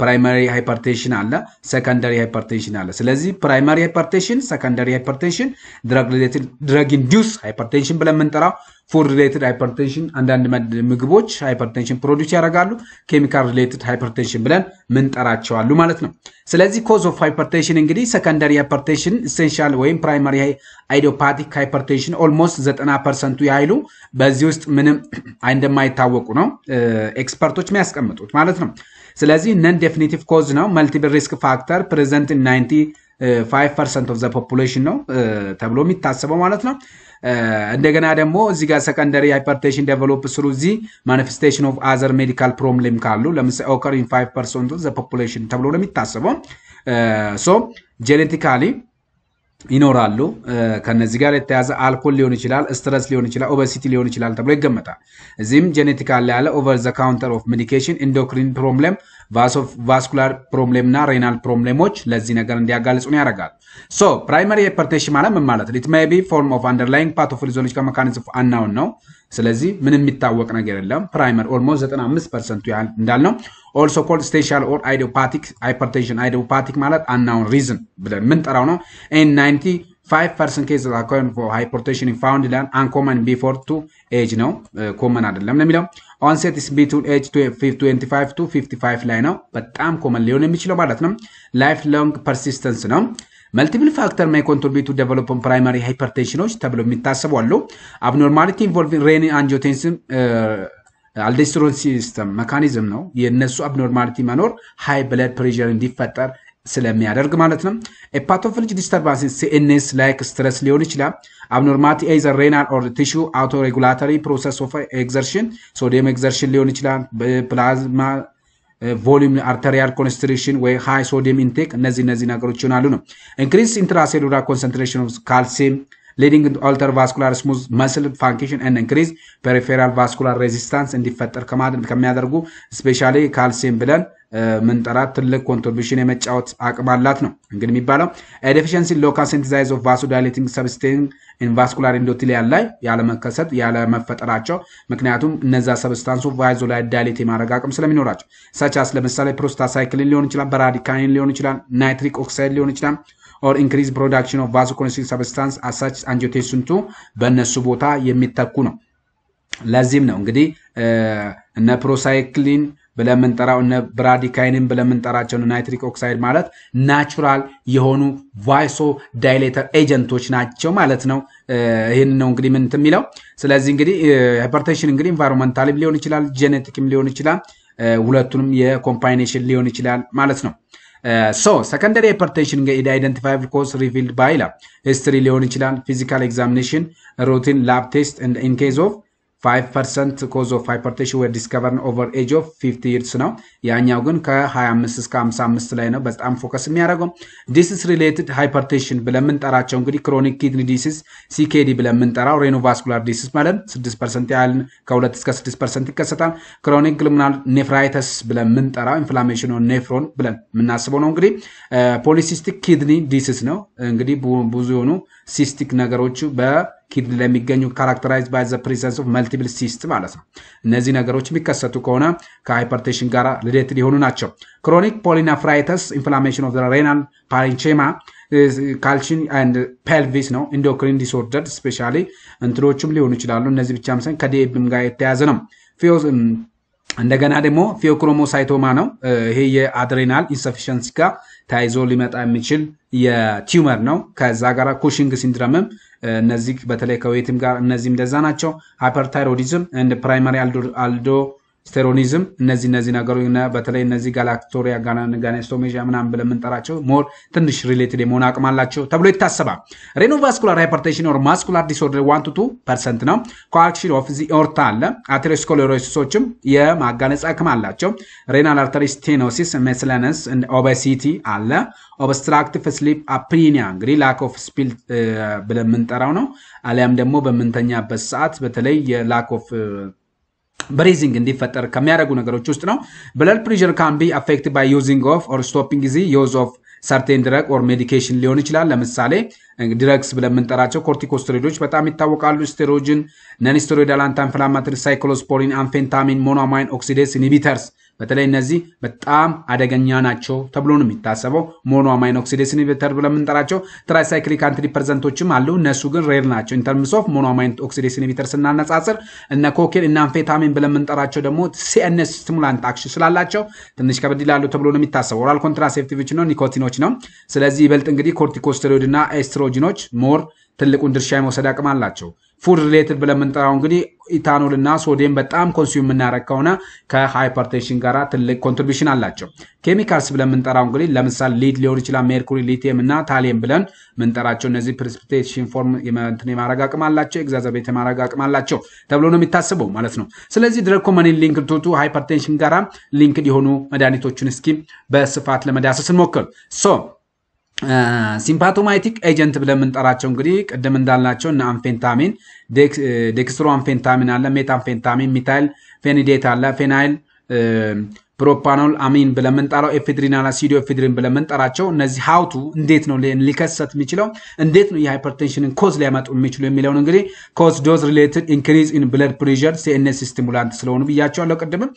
ፕራይማሪ ሃይፐርቴንሽን አለ፣ ሰከንደሪ ሃይፐርቴንሽን አለ። ስለዚህ ፕራይማሪ ሃይፐርቴንሽን፣ ሰከንደሪ ሃይፐርቴንሽን፣ ድረግ ሪሌትድ ድራግ ኢንዲውስ ሃይፐርቴንሽን ብለን የምንጠራው ፉድ ሪሌትድ ሃይፐርቴንሽን፣ አንዳንድ ምግቦች ሃይፐርቴንሽን ፕሮዲስ ያደርጋሉ። ኬሚካል ሪሌትድ ሃይፐርቴንሽን ብለን ምንጠራቸዋሉ ማለት ነው። ስለዚህ ኮዝ ኦፍ ሃይፐርቴንሽን እንግዲህ ሰከንዳሪ ሃይፐርቴንሽን ኢሴንሻል ወይም ፕራይማሪ አይዲዮፓቲክ ሃይፐርቴንሽን ኦልሞስት ዘጠና ፐርሰንቱ ያህሉ በዚህ ውስጥ ምንም እንደማይታወቁ ነው ኤክስፐርቶች የሚያስቀምጡት ማለት ነው። ስለዚህ ነን ዴፊኒቲቭ ኮዝ ነው። መልቲፕል ሪስክ ፋክተር ፕሬዘንት ኢን 95 ፐርሰንት ኦፍ ዘ ፖፑሌሽን ነው ተብሎ የሚታሰበው ማለት ነው። እንደገና ደግሞ እዚህ ጋር ሰከንደሪ ሃይፐርቴንሽን ዴቨሎፕ ስሩ ዚ ማኒፌስቴሽን ኦፍ አዘር ሜዲካል ፕሮብሌም ካሉ ለምሳሌ ኦከር ኢን 5 ፐርሰንት ኦፍ ዘ ፖፑሌሽን ተብሎ ነው የሚታሰበው ሶ ጄኔቲካሊ ይኖራሉ። ከነዚህ ጋር የተያዘ አልኮል ሊሆን ይችላል፣ ስትረስ ሊሆን ይችላል፣ ኦበሲቲ ሊሆን ይችላል ተብሎ ይገመታል። እዚህም ጄኔቲካል ያለ ኦቨር ዘ ካውንተር ኦፍ ሜዲኬሽን ኢንዶክሪን ፕሮብለም ቫስኩላር ፕሮብሌም እና ሬናል ፕሮብሌሞች ለዚህ ነገር እንዲያጋልጹን ያደርጋል። ሶ ፕራይመሪ ሃይፐርቴንሽን ማለት ምን ማለት ኢት ሜይ ቢ ፎርም ኦፍ አንደርላይንግ ፓቶፊዚዮሎጂካል ሜካኒዝም አናውን ነው። ስለዚህ ምን የሚታወቅ ነገር የለም። ፕራይመሪ ኦልሞስት 95 ፐርሰንቱ ያህል እንዳልነው ኦልሶ ኮልድ ስቴንሻል ኦር አይዲዮፓቲክ ሃይፐርቴንሽን አይዲዮፓቲክ ማለት አናውን ሪዝን ብለን የምንጠራው ነው። ኤን 90 5 ፐርሰንት ኬዝ ሃይፐርቴንሽን ፋውንድ ላን አንኮመን ቢፎር ቱ ኤጅ ነው ኮመን uh, አይደለም ነው ኦንሴት ስቢቱን ኤጅ 25 ቱ 55 ላይ ነው። በጣም ኮመን ሊሆን የሚችለው ማለት ነው። ላይፍ ሎንግ ፐርሲስተንስ ነው። መልቲፕል ፋክተር ማይ ኮንትሪቢዩት ቱ ዴቨሎፕን ፕራይማሪ ሃይፐርቴንሽኖች ተብሎ የሚታሰቡ አሉ። አብኖርማሊቲ ኢንቮልቪንግ ሬኒ አንጂዮቴንሲን አልዶስተሮን ሲስተም መካኒዝም ነው። የእነሱ አብኖርማሊቲ መኖር ሃይ ብለድ ፕሬዥር እንዲፈጠር ስለሚያደርግ ማለት ነው። ኤፓቶፍልጅ ዲስተርባንስ ሲኤንስ ላይክ ስትረስ ሊሆን ይችላል። አብኖርማቲ ኤዘር ሬናል ኦር ቲሹ አውቶ ሬጉላተሪ ፕሮሰስ ኦፍ ኤግዘርሽን ሶዲየም ኤግዘርሽን ሊሆን ይችላል። ፕላዝማ ቮሊም አርተሪያል ኮንስትሪክሽን ወይ ሃይ ሶዲየም ኢንቴክ፣ እነዚህ እነዚህ ነገሮች ይሆናሉ ነው። ኢንክሪስ ኢንትራሴሉላር ኮንሰንትሬሽን ኦፍ ካልሲየም ሊዲንግ አልተር ቫስኩላር ስሙዝ መስል ፋንክሽን ኤንድ ኢንክሪዝ ፔሪፌራል ቫስኩላር ሬዚስታንስ እንዲፈጠር ከሚያደርጉ ስፔሻሊ ካልሲየም ብለን ምንጠራት ትልቅ ኮንትሪቢሽን የመጫወት አቅም አላት ነው እንግዲህ የሚባለው ኤዲፊሽንሲ ሎካል ሲንቲሳይዝ ኦፍ ቫሶዳይሌቲንግ ሰብስቴን ኢንቫስኩላር ኢንዶቲሊያን ላይ ያለመከሰት ያለመፈጠራቸው ምክንያቱም እነዛ ሰብስታንሱ ቫይዞ ላይ ዳይሌት የማድረግ አቅም ስለሚኖራቸው ሰቻስ ለምሳሌ ፕሮስታሳይክሊን ሊሆን ይችላል በራዲካይን ሊሆን ይችላል ናይትሪክ ኦክሳይድ ሊሆን ይችላል ኦር ኢንክሪዝ ፕሮዳክሽን ኦፍ ቫሶኮንስትሪክት ሰብስታንስ አሳች አንጂዮቴንሲን በእነሱ ቦታ የሚተኩ ነው። ለዚህም ነው እንግዲህ እነ ፕሮሳይክሊን ብለምንጠራው እነ ብራዲካይንን ብለምንጠራቸው ናይትሪክ ኦክሳይድ ማለት ናቹራል የሆኑ ቫይሶ ዳይሌተር ኤጀንቶች ናቸው ማለት ነው። ይህን ነው እንግዲህ ምን የሚለው ስለዚህ እንግዲህ ሃይፐርቴንሽን እንግዲህ ኢንቫይሮንመንታልም ሊሆን ይችላል፣ ጄኔቲክም ሊሆን ይችላል፣ ሁለቱንም የኮምፓይኔሽን ሊሆን ይችላል ማለት ነው። Uh, so secondary hypertension nge identify cause revealed by la history leon physical examination routine lab test and in case of ፋይቭ ፐርሰንት ኮዝ ኦፍ ሃይፐርቴንሽን ወር ዲስከቨርን ኦቨር ኤጅ ኦፍ ፊፍቲ ይርስ ነው። ያኛው ግን ከ25 እስከ 55 ላይ ነው በጣም ፎከስ የሚያደርገው። ዲስስ ሪሌትድ ሃይፐርቴንሽን ብለምንጠራቸው እንግዲህ ክሮኒክ ኪድኒ ዲስስ ሲኬዲ ብለምንጠራው ሬኖቫስኩላር ዲስስ ማለት 6 ፐርሰንት ያህል ከ2 እስከ 6 ፐርሰንት ይከሰታል። ክሮኒክ ግልምናል ኔፍራይተስ ብለምንጠራው ኢንፍላሜሽን ኦን ኔፍሮን ብለን የምናስበው ነው። እንግዲህ ፖሊሲስቲክ ኪድኒ ዲስስ ነው እንግዲህ ብዙ የሆኑ ሲስቲክ ነገሮች በ ኪድኒ ለሚገኙ ካራክተራይዝ ባይ ዘ ፕሬዘንስ ኦፍ መልቲፕል ሲስት ማለት ነው። እነዚህ ነገሮች የሚከሰቱ ከሆነ ከሃይፐርቴንሽን ጋር ልደት ሊሆኑ ናቸው። ክሮኒክ ፖሊናፍራይተስ ኢንፍላሜሽን ኦፍ ሬናል ፓሪንቼማ ካልሽን አንድ ፔልቪስ ነው። ኢንዶክሪን ዲስኦርደር ስፔሻሊ እንትኖቹም ሊሆኑ ይችላሉ። እነዚህ ብቻ ምሳ ከዲኤብም ጋር የተያዘ ነው። እንደገና ደግሞ ፊዮክሮሞሳይቶማ ነው። ይሄ የአድሬናል ኢንሰፊሽንሲ ጋር ተያይዞ ሊመጣ የሚችል የቲውመር ነው። ከዛ ጋር ኩሽንግ ሲንድረምም እነዚህ በተለይ ከዌትም ጋር እነዚህም እንደዛ ናቸው። ሃይፐርታይሮዲዝም እንደ ፕራይማሪ አልዶ ስቴሮኒዝም እነዚህ እነዚህ ነገሮች በተለይ እነዚህ ጋላክቶሪያ ጋናስቶሜዥያ ምናምን ብለን የምንጠራቸው ሞር ትንሽ ሪሌትድ የመሆን አቅም አላቸው ተብሎ ይታሰባል። ሬኖቫስኩላር ሃይፐርቴንሽን ኦር ማስኩላር ዲስኦርደር ዋን ቱ ፐርሰንት ነው። ኮአክሽን ኦፍ ዚ ኦርታ አለ። አቴሮስኮሎሮሲሶችም የማጋነጽ አቅም አላቸው። ሬናል አርተሪ ስቴኖሲስ፣ ሜስለነስ፣ ኦቤሲቲ አለ። ኦብስትራክቲቭ ስሊፕ አፕሪኒያ እንግዲህ ላክ ኦፍ ስፒል ብለን የምንጠራው ነው። አሊያም ደግሞ በምንተኛበት ሰዓት በተለይ የላክ ኦፍ ብሬዚንግ እንዲፈጠር ከሚያደርጉ ነገሮች ውስጥ ነው። ብለድ ፕሬር ካን ቢ አፌክት ባይ ዩዚንግ ኦፍ ኦር ስቶፒንግ ዚ ዩዝ ኦፍ ሰርቴን ድረግ ኦር ሜዲኬሽን ሊሆን ይችላል። ለምሳሌ ድረግስ ብለን የምንጠራቸው ኮርቲኮስቴሮይዶች በጣም ይታወቃሉ። ስቴሮጅን፣ ነንስቴሮይዳል አንታንፍላማትሪ፣ ሳይክሎስፖሪን፣ አንፌንታሚን፣ ሞኖማይን ኦክሲዴስ ኢኒቢተርስ በተለይ እነዚህ በጣም አደገኛ ናቸው ተብሎ ነው የሚታሰበው። ሞኖ አማይን ኦክሲዴስ ኢንሂቢተር ብለን የምንጠራቸው ትራይሳይክሊክ አንቲዲፐርዘንቶችም አሉ። እነሱ ግን ሬር ናቸው። ኢንተርምስ ኦፍ ሞኖ አማይን ኦክሲዴስ ኢንሂቢተር ስናነጻጽር እነ ኮኬን እና አንፌታሚን ብለን የምንጠራቸው ደግሞ ሲኤንኤስ ስቲሙላንት አክሽ ስላላቸው ትንሽ ከበድ ይላሉ ተብሎ ነው የሚታሰበው። ኦራል ኮንትራሴፕቲቭች ነው፣ ኒኮቲኖች ነው። ስለዚህ ይበልጥ እንግዲህ ኮርቲኮስቴሮይድ እና ኤስትሮጂኖች ሞር ትልቁን ድርሻ የመውሰድ አቅም አላቸው። ፉድ ሪሌትድ ብለን የምንጠራው እንግዲህ ኢታኖል እና ሶዲየም በጣም ኮንሱም የምናደረግ ከሆነ ከሃይፐርቴንሽን ጋር ትልቅ ኮንትሪቢሽን አላቸው። ኬሚካልስ ብለን የምንጠራው እንግዲህ ለምሳሌ ሊድ ሊሆን ይችላል፣ ሜርኩሪ፣ ሊቲየም እና ታሊየም ብለን የምንጠራቸው እነዚህ ፕሪስፒቴሽን ፎርም የመንትን የማድረግ አቅም አላቸው፣ ኤግዛዘቤት የማድረግ አቅም አላቸው ተብሎ ነው የሚታስበው ማለት ነው። ስለዚህ ድረግ ኮመኒ ሊንክድ ቱ ሃይፐርቴንሽን ጋራ ሊንክድ የሆኑ መድኃኒቶችን እስኪ በስፋት ለመዳሰስ እንሞክር ሶ ሲምፓቶማይቲክ ኤጀንት ብለን የምንጠራቸው እንግዲህ ቅድም እንዳልናቸው እና አምፌንታሚን፣ ዴክስትሮ አምፌንታሚን አለ፣ ሜታምፌንታሚን፣ ሚታይል ፌኒዴት አለ፣ ፌናይል ፕሮፓኖል አሚን ብለን የምንጠራው ኤፌድሪን አለ፣ ሲዶ ኤፌድሪን ብለን የምንጠራቸው እነዚህ ሀውቱ እንዴት ነው ሊከሰት የሚችለው እንዴት ነው የሃይፐርቴንሽንን ኮዝ ሊያመጡ የሚችሉ የሚለውን እንግዲህ ኮዝ ዶዝ ሪሌትድ ኢንክሪዝ ኢን ብለድ ፕሬሸር ሲኤንኤስ ስቲሙላንት ስለሆኑ ብያቸዋለሁ። ቅድምም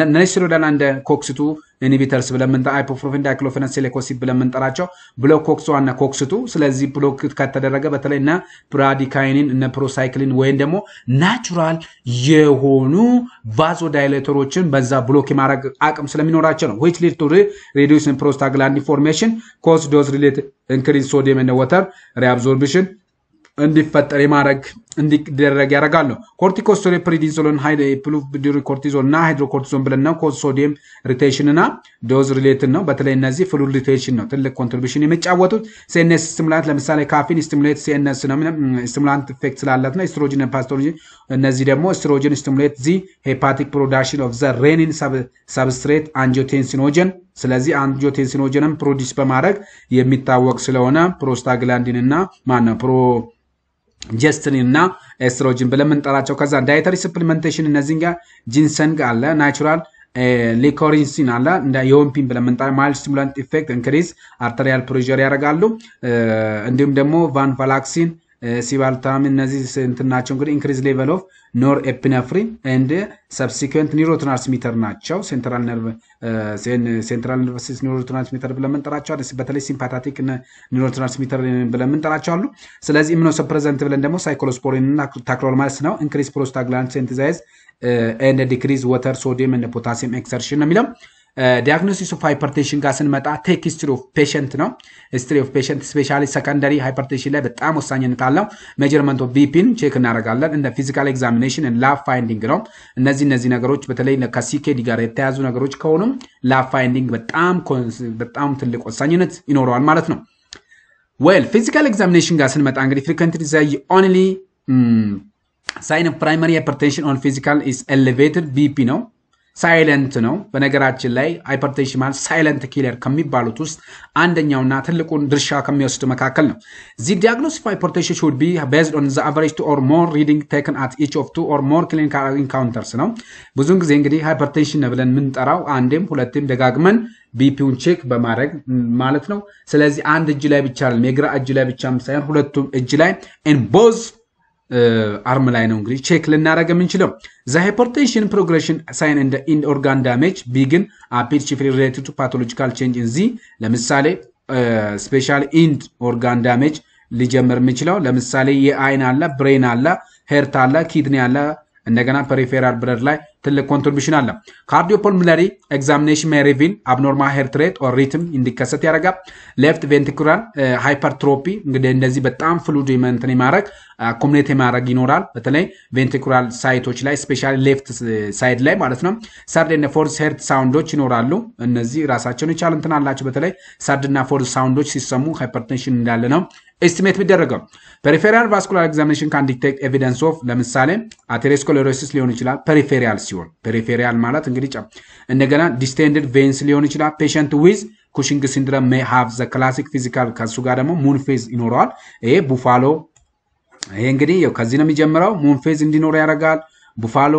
ነሽ ነስሮዳና እንደ ኮክስቱ ኢንሂቢተርስ ብለን ምንጠራ አይፖፕሮፌን ዳይክሎፌናክ ሴሌኮሲድ ብለን ምንጠራቸው ብሎክ ኮክስ ዋና ኮክስቱ። ስለዚህ ብሎክ ከተደረገ በተለይ እነ ፕራዲካይኒን እነ ፕሮሳይክሊን ወይም ደግሞ ናቹራል የሆኑ ቫዞ ዳይሌተሮችን በዛ ብሎክ የማድረግ አቅም ስለሚኖራቸው ነው። ዊች ሊድ ቱ ሬዲዩስ ፕሮስታግላንዲን ፎርሜሽን ኮስ ዶዝ ሪሌት ኢንክሪዝ ሶዲየም ወተር ሪአብዞርብሽን እንዲፈጠር የማድረግ እንዲደረግ ያደርጋሉ። ኮርቲኮስቴሮይድ ፕሪዲንሶሎን፣ ፕሉቪዲሮኮርቲዞን እና ሃይድሮኮርቲዞን ብለን ነው። ሶዲየም ሪቴሽን እና ዶዝ ሪሌትን ነው። በተለይ እነዚህ ፍሉድ ሪቴሽን ነው ትልቅ ኮንትሪቢሽን የሚጫወቱት። ሲኤንኤስ ስቲሙላንት ለምሳሌ ካፊን ስቲሙሌት ሲኤንኤስ ነው ስቲሙላንት ኢፌክት ስላላት ነው። ስትሮጂን ፓስቶሎጂ፣ እነዚህ ደግሞ ስትሮጂን ስቲሙሌት ዚ ሄፓቲክ ፕሮዳክሽን ኦፍ ዘ ሬኒን ሰብስትሬት አንጂዮቴንሲኖጀን ስለዚህ አንጂዮቴንሲኖጀንም ፕሮዲስ በማድረግ የሚታወቅ ስለሆነ ፕሮስታግላንዲን እና ማነው ጀስትኒን እና ኤስትሮጂን ብለን የምንጠራቸው ከዛ ዳይተሪ ስፕሊመንቴሽን እነዚህ ጋር ጂንሰንግ አለ፣ ናቹራል ሊኮሪንሲን eh, አለ፣ እንደ የወንፒን ብለን ማይል ስቲሙላንት ኢፌክት እንክሪዝ አርተሪያል ፕሬዠር ያደርጋሉ። eh, እንዲሁም ደግሞ ቫንቫላክሲን ሲባልታሚን eh, እነዚህ እንትን ናቸው እንግዲህ ኢንክሪዝ ሌቨል ኦፍ ኖር ኤፒነፍሪን ኤንድ ሰብሲኩዌንት ኒሮትራንስሚተር ናቸው ሴንትራል ነርቭ ሴንትራል ኒውሮትራንስሚተር ብለን እንጠራቸዋለን። በተለይ ሲምፓታቲክ ኒውሮትራንስሚተር ብለን የምንጠራቸው አሉ። ስለዚህ ኢምኖሶ ፕሬዘንት ብለን ደግሞ ሳይኮሎስፖሪን እና ማለት ነው። ኢንክሪስ ፕሮስታግላንድ ሴንትዛይዝ ኤንድ ዲክሪዝ ወተር ሶዲየም ኤንድ ፖታሲየም ኤክሰርሽን ነው የሚለው ዲያግኖሲስ ኦፍ ሃይፐርቴንሽን ጋር ስንመጣ ቴክ ሂስትሪ ኦፍ ፔሸንት ነው። ሂስትሪ ኦፍ ፔሸንት ስፔሻሊ ሰከንደሪ ሃይፐርቴንሽን ላይ በጣም ወሳኝነት አለው። ሜጀርመንት ኦፍ ቢፒን ቼክ እናደርጋለን። እንደ ፊዚካል ኤግዛሚኔሽን ላብ ፋይንዲንግ ነው። እነዚህ እነዚህ ነገሮች በተለይ ከሲኬዲ ጋር የተያዙ ነገሮች ከሆኑም ላብ ፋይንዲንግ በጣም በጣም ትልቅ ወሳኝነት ይኖረዋል ማለት ነው። ዌል ፊዚካል ኤግዛሚኔሽን ጋር ስንመጣ እንግዲህ ፍሪኩንትሊ ዘይ ኦንሊ ሳይን ኦፍ ፕራይመሪ ሃይፐርቴንሽን ኦን ፊዚካል ኢስ ኤሌቬትድ ቢፒ ነው ሳይለንት ነው። በነገራችን ላይ ሃይፐርቴንሽን ሳይለንት ኪለር ከሚባሉት ውስጥ አንደኛውና ትልቁን ድርሻ ከሚወስድ መካከል ነው። ዚ ዲያግኖስ ሃይፐርቴንሽን ሹድ ቢ ቤዝድ ኦን ዘ አቨሬጅ ቱ ኦር ሞር ሪዲንግ ቴክን አት ኢች ኦፍ ቱ ኦር ሞር ክሊኒካል ኢንካውንተርስ ነው። ብዙን ጊዜ እንግዲህ ሃይፐርቴንሽን ብለን የምንጠራው አንዴም ሁለቴም ደጋግመን ቢፒውን ቼክ በማድረግ ማለት ነው። ስለዚህ አንድ እጅ ላይ ብቻ የግራ እጅ ላይ ብቻም ሳይሆን ሁለቱም እጅ ላይ ኢን ቦዝ አርም ላይ ነው እንግዲህ ቼክ ልናደረግ የምንችለው ዘ ሃይፐርቴንሽን ፕሮግሬሽን ሳይን እንደ ኢን ኦርጋን ዳሜጅ ቢግን አፒድ ቺፍ ሪሌትድ ቱ ፓቶሎጂካል ቼንጅ እንዚ ለምሳሌ ስፔሻል ኢንድ ኦርጋን ዳሜጅ ሊጀምር የምንችለው ለምሳሌ የአይን አለ፣ ብሬን አለ፣ ሄርት አለ፣ ኪድኒ አለ እንደገና ፐሪፌራል ብለድ ላይ ትልቅ ኮንትሪቢሽን አለ። ካርዲዮፖልሞነሪ ኤግዛሚኔሽን ሜይ ሪቪል አብኖርማል ሄርት ኦር ሪትም እንዲከሰት ያደርጋል። ሌፍት ቬንትሪኩላር ሃይፐርትሮፒ እንግዲህ እንደዚህ በጣም ፍሉድ መንትን የማድረግ ኮሚኒቲ የማድረግ ይኖራል። በተለይ ቬንትሪኩላር ሳይቶች ላይ ስፔሻሊ ሌፍት ሳይድ ላይ ማለት ነው። ሰርድ እና ፎርስ ሄርት ሳውንዶች ይኖራሉ። እነዚህ ራሳቸውን የቻለ እንትን አላቸው። በተለይ ሰርድ እና ፎርስ ሳውንዶች ሲሰሙ ሃይፐርቴንሽን እንዳለ ነው ኤስቲሜት ቢደረገው ፐሪፌሪያል ቫስኩላር ኤግዛሚኔሽን ካን ዲቴክት ኤቪደንስ ኦፍ ለምሳሌ አቴሮስክሌሮሲስ ሊሆን ይችላል። ፐሪፌሪያል ሲሆን ፐሪፌሪያል ማለት እንግዲህ ጫ እንደገና ዲስቴንድድ ቬንስ ሊሆን ይችላል። ፔሸንት ዊዝ ኩሽንግ ሲንድረም ሜይ ሃቭ ዘ ክላሲክ ፊዚካል ከሱ ጋር ደግሞ ሙን ፌዝ ይኖረዋል። ይሄ ቡፋሎ ይሄ እንግዲህ ከዚህ ነው የሚጀምረው። ሙን ፌዝ እንዲኖር ያደርጋል ቡፋሎ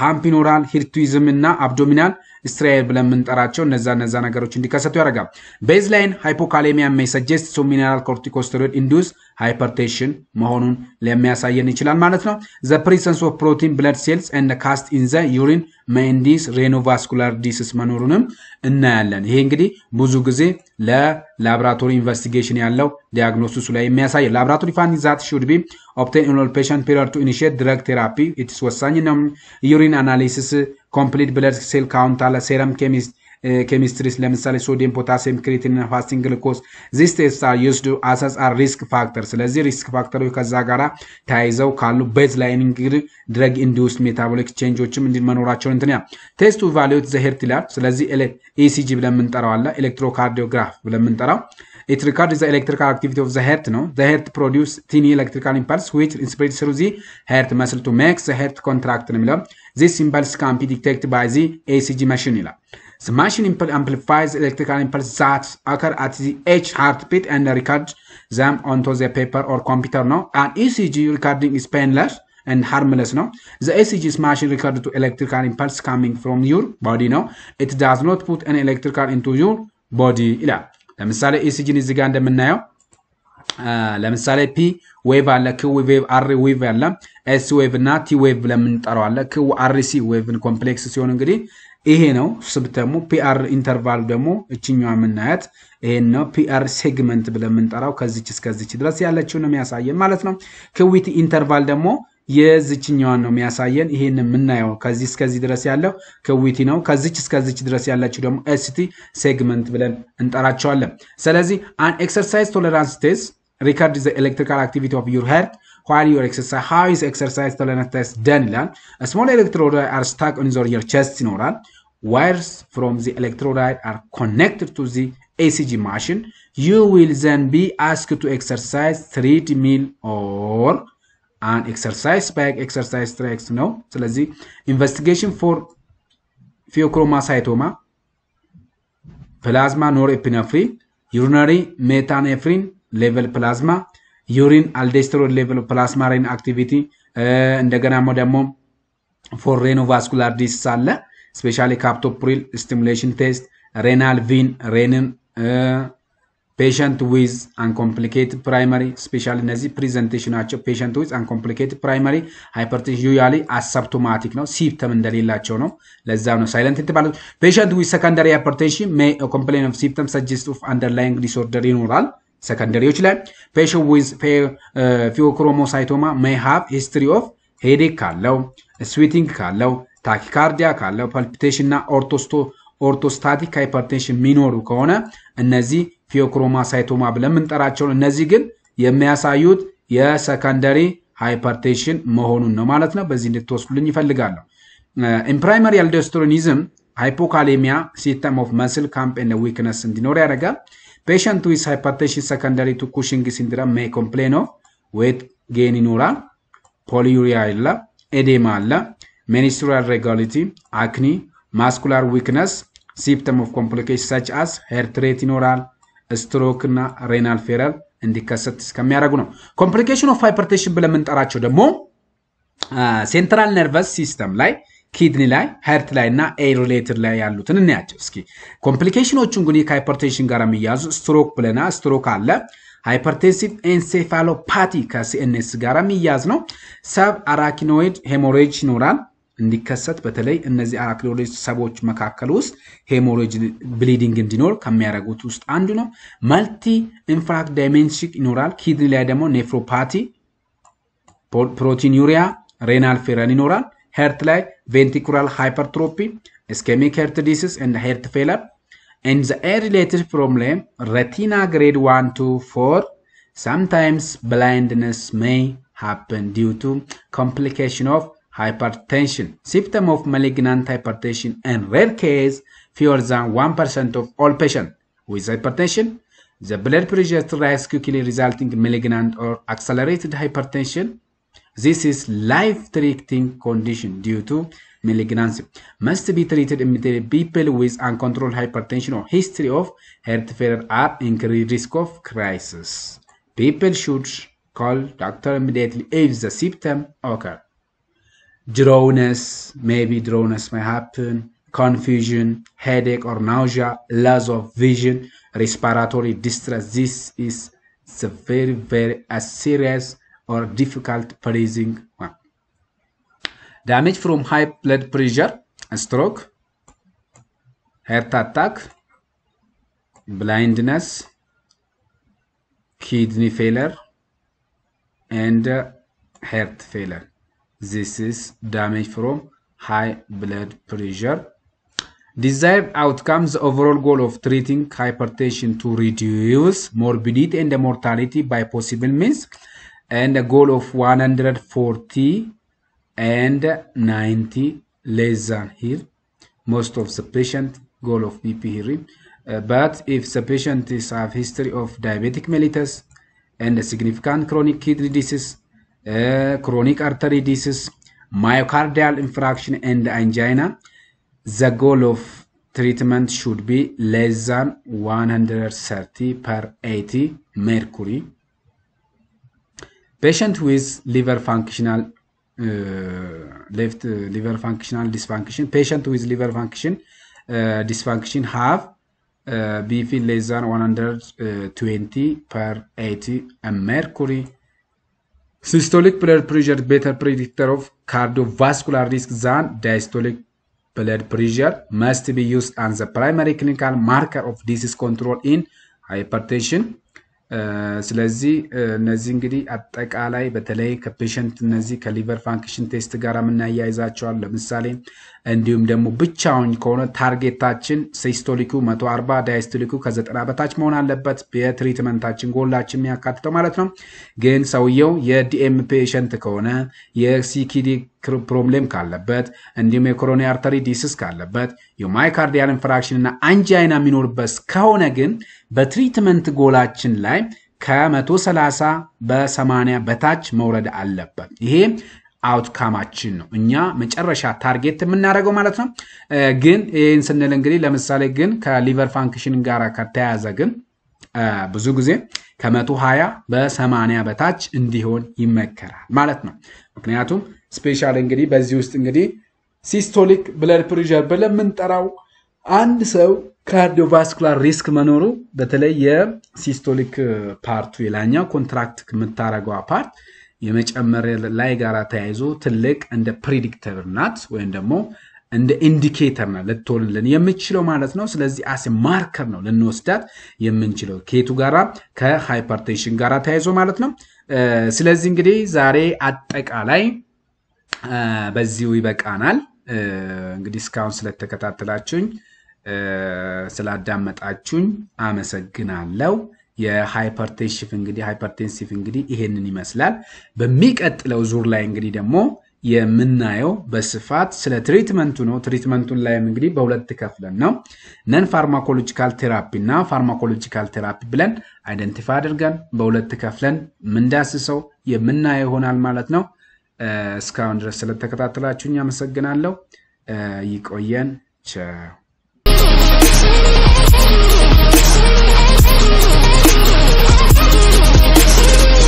ሃምፕ ይኖራል፣ ሂርቱይዝም እና አብዶሚናል ስትራይል ብለን የምንጠራቸው እነዛ እነዛ ነገሮች እንዲከሰቱ ያደርጋል። ቤዝላይን ሃይፖካሌሚያ ሜሰጀስት ሰጀስት ሶም ኮርቲኮስቴሮይድ ኢንዱስ ሃይፐርቴንሽን መሆኑን ለሚያሳየን ይችላል ማለት ነው። ዘ ፕሪሰንስ ኦፍ ፕሮቲን ብለድ ሴልስ ኤንድ ካስት ኢን ዘ ዩሪን ሜንዲስ ሬኖቫስኩላር ዲስስ መኖሩንም እናያለን። ይሄ እንግዲህ ብዙ ጊዜ ለላብራቶሪ ኢንቨስቲጌሽን ያለው ዲያግኖሲሱ ላይ የሚያሳየ ላብራቶሪ ፋኒ ዛት ሹድ ቢ ኦፕቴን ኢን ኦል ፔሸንት ፔሪድ ቱ ኢኒሺየት ድረግ ቴራፒ ኢትስ ወሳኝ ነው። ዩሪን አናሊሲስ ኮምፕሊት ብለድ ሴል ካውንት አለ ሴረም ኬሚስት ኬሚስትሪስ eh, ለምሳሌ ሶዲየም፣ ፖታሲየም፣ ክሬቲን፣ ፋስቲን፣ ግልኮስ ዚስ ቴስት አር ዩዝድ አስ አር ሪስክ ፋክተር። ስለዚህ ሪስክ ፋክተሮች ከዛ ጋር ተያይዘው ካሉ ቤዝ ላይ እንግዲህ ድረግ ኢንዲውስድ ሜታቦሊክ ቼንጆችም እንዲመኖራቸውን እንትን ያ ቴስቱ ቫሊዩት ዘ ሄርት ይላል። ስለዚህ ኢሲጂ e ብለን የምንጠራው አለ ኤሌክትሮካርዲዮግራፍ ብለን የምንጠራው ኢት ሪካርድ ዘ ኤሌክትሪካል አክቲቪቲ ኦፍ ዘ ሄርት ነው። ዘ ሄርት ፕሮዲውስ ቲኒ ኤሌክትሪካል ኢምፓልስ ዊች ስፕሬድ ስሩ ዚ ሄርት መስል ቱ ሜክ ዘ ሄርት ኮንትራክት ነው የሚለው ዚስ ኢምፓልስ ካን ዲቴክት ባይ ዚ ኤሲጂ መሽን ይላል። The machine amplifies electrical impulses that occur at the each heartbeat and records them onto the paper or computer No, An ECG recording is painless and harmless No, The ECG machine records to electrical impulse coming from your body No, It does not put an electrical into your body Yeah. Let me say ECG ይላል። ለምሳሌ ኢሲጂን እዚህ ጋር እንደምናየው ለምሳሌ ፒ ዌቭ አለ፣ ክው wave, አር wave. አለ፣ ኤስ ዌቭ እና ቲ ዌቭ ለምንጠራው አለ። ክው አር ሲ wave, ኮምፕሌክስ ሲሆን እንግዲህ ይሄ ነው። ስብ ደግሞ ፒአር ኢንተርቫል ደግሞ እችኛ የምናያት ይሄን ነው ፒአር ሴግመንት ብለን የምንጠራው ከዚች እስከዚች ድረስ ያለችው ነው የሚያሳየን ማለት ነው። ክዊት ኢንተርቫል ደግሞ የዝችኛዋን ነው የሚያሳየን። ይሄን የምናየው ከዚህ እስከዚህ ድረስ ያለው ክዊቲ ነው። ከዚች እስከዚች ድረስ ያለችው ደግሞ ኤስቲ ሴግመንት ብለን እንጠራቸዋለን። ስለዚህ አን ኤክሰርሳይዝ ቶለራንስ ቴስት ሪከርድ ዘ ኤሌክትሪካል አክቲቪቲ ኦፍ ዩር ሄርት while you exercise how is exercise tolerance test done A small electrode are stuck on your chest ይኖራል wires from the electrode are connected to the ACG machine you will then be asked to exercise 30 mil or an exercise bike exercise tracks ነው ስለዚህ investigation for pheochromocytoma, plasma ኖር urinary metanephrine level, plasma. ዩሪን አልዴስትሮል ሌቭል ፕላስማሪን አክቲቪቲ እንደገና ደግሞ ፎር ሬኖቫስኩላር ዲስ አለ ስፔሻሊ ካፕቶፕሪል ስቲሙሌሽን ቴስት ሬናል ቪን ሬንን ፔሸንት ዊዝ አንኮምፕሊኬት ፕራይመሪ ስፔሻሊ እነዚህ ፕሬዘንቴሽን ናቸው። ፔሸንት ዊዝ አንኮምፕሊኬት ፕራይመሪ ሃይፐርቴንሽን ዩያሊ አሰብቶማቲክ ነው፣ ሲፕተም እንደሌላቸው ነው። ለዛ ነው ሳይለንት የተባለው። ፔሸንት ዊዝ ሰከንዳሪ ሃይፐርቴንሽን ሜይ ኮምፕሌን ኦፍ ሲፕተም ሰጅስት ኦፍ አንደርላይንግ ዲስኦርደር ይኖራል። ሰከንደሪዎች ላይ ፔሽንት ዊዝ ፊዮክሮሞሳይቶማ ሜይ ሃቭ ሂስትሪ ኦፍ ሄዴክ ካለው ስዊቲንግ ካለው ታኪካርዲያ ካለው ፓልፒቴሽን እና ኦርቶስታቲክ ሃይፐርቴንሽን የሚኖሩ ከሆነ እነዚህ ፊዮክሮማሳይቶማ ብለን የምንጠራቸውን እነዚህ ግን የሚያሳዩት የሰከንደሪ ሃይፐርቴንሽን መሆኑን ነው ማለት ነው። በዚህ እንድትወስዱልኝ ይፈልጋለሁ። ኢምፕራይመሪ አልዶስትሮኒዝም ሃይፖካሌሚያ ሲስተም ኦፍ መስል ካምፕ ኤንድ ዊክነስ እንዲኖር ያደርጋል። Patient with hypertension secondary to Cushing syndrome may complain of weight gain in ይኖራል፣ polyuria illa, edema illa, menstrual regularity, acne፣ muscular weakness symptom ሲምፕተም ኦፍ ኮምፕሊኬሽን ሰች አስ ሄርት ሬት ይኖራል፣ ስትሮክ እና ሬናል ፌረል እንዲከሰት እስከሚያደርጉ ነው። ኮምፕሊኬሽን ኦፍ ሃይፐርቴንሽን ብለን የምንጠራቸው ደግሞ ሴንትራል ነርቨስ ሲስተም ላይ ኪድኒ ላይ ሀርት ላይ እና ኤ ላይ ያሉትን እናያቸው እስኪ። ኮምፕሊኬሽኖቹ እንግዲህ ከሃይፐርቴንሽን ጋር የሚያዙ ስትሮክ ብለና ስትሮክ አለ ሃይፐርቴንሲቭ ኤንሴፋሎፓቲ ከሲኤንኤስ ጋር የሚያዝ ነው። ሰብ አራኪኖይድ ሄሞሬጅ ይኖራል እንዲከሰት በተለይ እነዚህ አራኪኖይድ ሰቦች መካከል ውስጥ ሄሞሬጅ ብሊዲንግ እንዲኖር ከሚያደርጉት ውስጥ አንዱ ነው። መልቲ ኢንፍራክት ዳይሜንሽን ይኖራል። ኪድኒ ላይ ደግሞ ኔፍሮፓቲ፣ ፕሮቲን ዩሪያ፣ ሬናል ፌረን ይኖራል። heart like ventricular hypertrophy, ischemic heart disease and heart failure. And the eye-related problem, retina grade 1 to 4, sometimes blindness may happen due to complication of hypertension. Symptom of malignant hypertension in rare case, fewer than 1% of all patients with hypertension. The blood pressure rise quickly resulting malignant or accelerated hypertension. This is life-threatening condition due to malignancy. Must be treated immediately. People with uncontrolled hypertension or history of heart failure are increased risk of crisis. People should call doctor immediately if the symptom occur. Drowsiness, maybe drowsiness may happen. Confusion, headache or nausea, loss of vision, respiratory distress. This is a very, very a serious or difficult breathing one. Damage from high blood pressure, stroke, heart attack, blindness, kidney failure, and uh, heart failure. This is damage from high blood pressure. Desired outcomes overall goal of treating hypertension to reduce morbidity and mortality by possible means and a goal of 140 and 90 less than here most of the patient goal of BP here uh, but if the patient is have history of diabetic mellitus and significant chronic kidney disease uh, chronic artery disease myocardial infarction and angina the goal of treatment should be less than 130 per 80 mercury patient with liver functional uh, left uh, liver functional dysfunction patient with liver function uh, dysfunction have uh, less than 120 per 80 and mercury. Systolic blood pressure better predictor of cardiovascular risk than diastolic blood pressure must be used as a primary clinical marker of disease control in hypertension, ስለዚህ እነዚህ እንግዲህ አጠቃላይ በተለይ ከፔሸንት እነዚህ ከሊቨር ፋንክሽን ቴስት ጋር የምናያይዛቸዋል። ለምሳሌ እንዲሁም ደግሞ ብቻውን ከሆነ ታርጌታችን ሲስቶሊኩ 140 ዳያስቶሊኩ ከ90 በታች መሆን አለበት። የትሪትመንታችን ጎላችን የሚያካትተው ማለት ነው። ግን ሰውየው የዲኤም ፔሸንት ከሆነ የሲኪዲ ፕሮብሌም ካለበት እንዲሁም የኮሮኒ አርተሪ ዲስስ ካለበት የማይካርዲያል ኢንፍራክሽን እና አንጃይና የሚኖርበት ከሆነ ግን በትሪትመንት ጎላችን ላይ ከ130 በ80 በታች መውረድ አለበት። ይሄ አውትካማችን ነው። እኛ መጨረሻ ታርጌት የምናደርገው ማለት ነው። ግን ይህን ስንል እንግዲህ ለምሳሌ ግን ከሊቨር ፋንክሽን ጋር ከተያያዘ ግን ብዙ ጊዜ ከመቶ ሀያ በሰማንያ በታች እንዲሆን ይመከራል ማለት ነው። ምክንያቱም ስፔሻል እንግዲህ በዚህ ውስጥ እንግዲህ ሲስቶሊክ ብለድ ፕሬሸር ብለን የምንጠራው አንድ ሰው ካርዲዮቫስኩላር ሪስክ መኖሩ በተለይ የሲስቶሊክ ፓርቱ የላኛው ኮንትራክት የምታረገዋ ፓርት የመጨመር ላይ ጋር ተያይዞ ትልቅ እንደ ፕሪዲክተር ናት ወይም ደግሞ እንደ ኢንዲኬተር ናት ልትሆንልን የምችለው ማለት ነው። ስለዚህ አሴ ማርከር ነው ልንወስዳት የምንችለው ኬቱ ጋራ ከሃይፐርቴንሽን ጋራ ተያይዞ ማለት ነው። ስለዚህ እንግዲህ ዛሬ አጠቃላይ በዚሁ ይበቃናል። እንግዲህ እስካሁን ስለተከታተላችሁኝ ስላዳመጣችሁኝ አመሰግናለሁ። የሃይፐርቴንሽፍ እንግዲህ ሃይፐርቴንሲቭ እንግዲህ ይሄንን ይመስላል። በሚቀጥለው ዙር ላይ እንግዲህ ደግሞ የምናየው በስፋት ስለ ትሪትመንቱ ነው። ትሪትመንቱን ላይም እንግዲህ በሁለት ከፍለን ነው ነን ፋርማኮሎጂካል ቴራፒ እና ፋርማኮሎጂካል ቴራፒ ብለን አይደንቲፋይ አድርገን በሁለት ከፍለን ምንዳስሰው የምናየው ይሆናል ማለት ነው። እስካሁን ድረስ ስለተከታተላችሁኝ አመሰግናለሁ። ይቆየን። ቸው